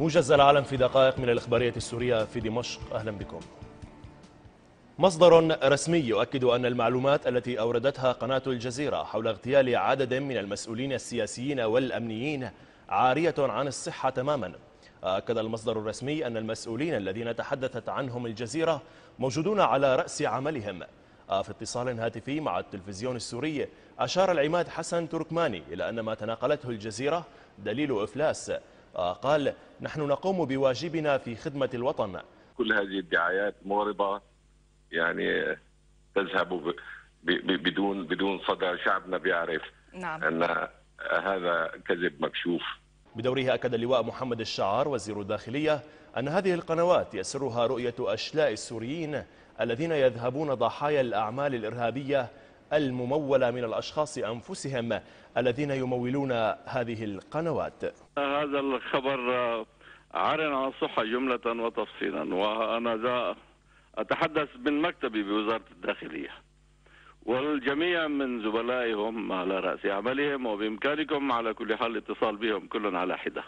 موجز العالم في دقائق من الإخبارية السورية في دمشق أهلا بكم مصدر رسمي يؤكد أن المعلومات التي أوردتها قناة الجزيرة حول اغتيال عدد من المسؤولين السياسيين والأمنيين عارية عن الصحة تماما أكد المصدر الرسمي أن المسؤولين الذين تحدثت عنهم الجزيرة موجودون على رأس عملهم في اتصال هاتفي مع التلفزيون السوري أشار العماد حسن تركماني إلى أن ما تناقلته الجزيرة دليل إفلاس آه، قال نحن نقوم بواجبنا في خدمة الوطن كل هذه الدعايات مغرضة يعني تذهب بدون بدون صدى شعبنا بيعرف نعم. أن هذا كذب مكشوف بدوره أكد اللواء محمد الشعار وزير الداخلية أن هذه القنوات يسرها رؤية أشلاء السوريين الذين يذهبون ضحايا الأعمال الإرهابية الممولة من الأشخاص أنفسهم الذين يمولون هذه القنوات هذا الخبر آه، عرن عن الصحة جملة وتفصيلا وأنا ذا أتحدث من مكتبي بوزارة الداخلية والجميع من زملائهم على رأس عملهم وبإمكانكم على كل حال الاتصال بهم كل على حدة